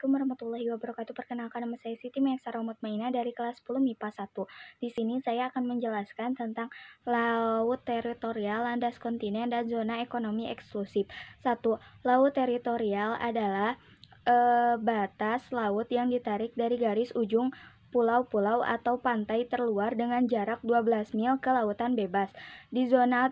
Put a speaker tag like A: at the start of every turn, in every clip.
A: Assalamualaikum warahmatullahi wabarakatuh. Perkenalkan nama saya Siti Romot Mutmaina dari kelas 10 MIPA 1. Di sini saya akan menjelaskan tentang laut teritorial, landas kontinen, dan zona ekonomi eksklusif. 1. Laut teritorial adalah e, batas laut yang ditarik dari garis ujung pulau-pulau atau pantai terluar dengan jarak 12 mil ke lautan bebas. Di zona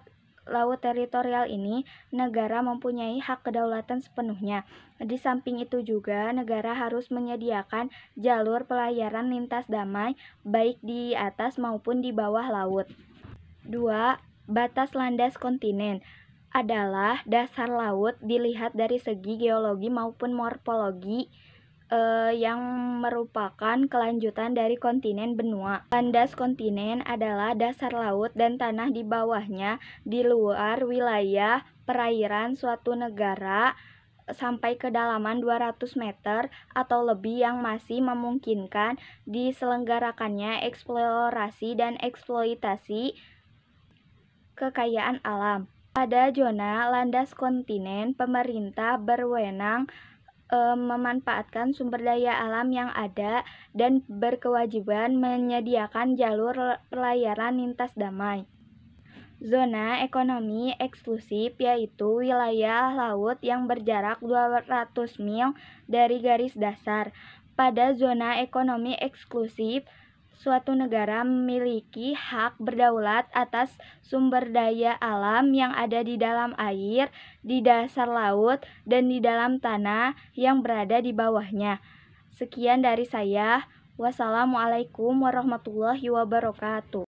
A: laut teritorial ini, negara mempunyai hak kedaulatan sepenuhnya. Di samping itu juga, negara harus menyediakan jalur pelayaran lintas damai, baik di atas maupun di bawah laut. 2. Batas landas kontinen adalah dasar laut dilihat dari segi geologi maupun morfologi eh, yang merupakan kelanjutan dari kontinen benua. Landas kontinen adalah dasar laut dan tanah di bawahnya di luar wilayah perairan suatu negara sampai kedalaman 200 meter atau lebih yang masih memungkinkan diselenggarakannya eksplorasi dan eksploitasi kekayaan alam. Pada zona landas kontinen, pemerintah berwenang Eh, memanfaatkan sumber daya alam yang ada dan berkewajiban menyediakan jalur pelayaran lintas damai. Zona ekonomi eksklusif yaitu wilayah laut yang berjarak 200 mil dari garis dasar. Pada zona ekonomi eksklusif, suatu negara memiliki hak berdaulat atas sumber daya alam yang ada di dalam air, di dasar laut, dan di dalam tanah yang berada di bawahnya. Sekian dari saya. Wassalamualaikum warahmatullahi wabarakatuh.